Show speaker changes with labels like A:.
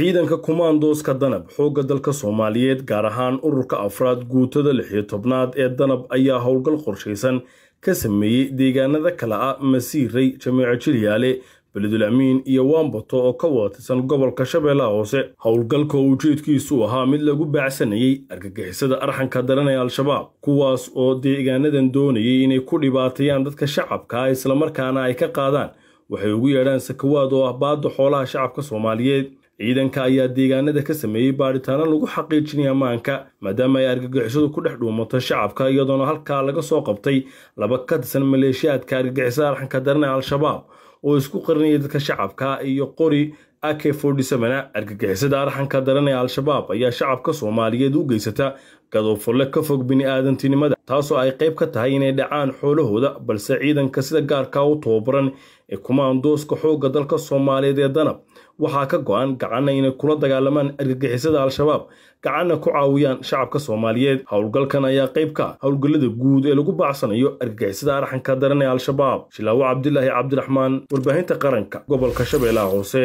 A: ciidanka kumaandooska danab xoogga dalka soomaaliyeed gaar ahaan ururka afraad guutada lixiyo tobnaad ee danab ayaa howlgal qorshaysan ka sameeyey deegaanada kale ah masiirey jameeco jilyaale beledul amiin iyo waambato oo ka wadatirsan gobolka shabeellaha hoose howlgalka oo ujeedkiisu ahaa mid lagu baacsanayey argagixisada arxanka daran ee al-shabaab kuwaas oo deegaanadan doonayay inay ku dhibaatayaan dadka shacabkaa ah islamarkaana ay ka qaadaan waxay ugu yeedhaan sakawaad oo ah baadda xoolaha shacabka soomaaliyeed ciidanka ayaa deegaanada ka sameeyey baaritaano lagu xaqiijinaya ammaanka maadaama ay argagixisadu ku dhex dhuumato shacabka iyadoona halkaa laga soo qabtay laba ka tirsan maleeshiyaadka argagixisada arxanka darana al-shabaab oo isku qarinaya dadka shacabka iyo qori ak forty argagixisada arxanka daran ee al-shabaab ayaa shacabka soomaaliyeed u geysata gadoofule ka fog bini'aadantinimada taasoo ay qayb ka tahay inay dhacaan xoolahooda balse ciidanka sida gaarkaa u tababaran ee kumaandooska xoogga dalka soomaaliyeed ee danab waxaa ka go'an gacanna inay kula dagaalamaan argagixisada al-shabaab gacanna ku caawiyaan shacabka soomaaliyeed howlgalkan ayaa qayb ka ah howlgallada guud ee lagu baacsanayo argagixisada arxanka daran ee al-shabaab shilaawo cabdilaahi cabdiraxmaan warbaahinta qaranka gobolka shabeellaha hoose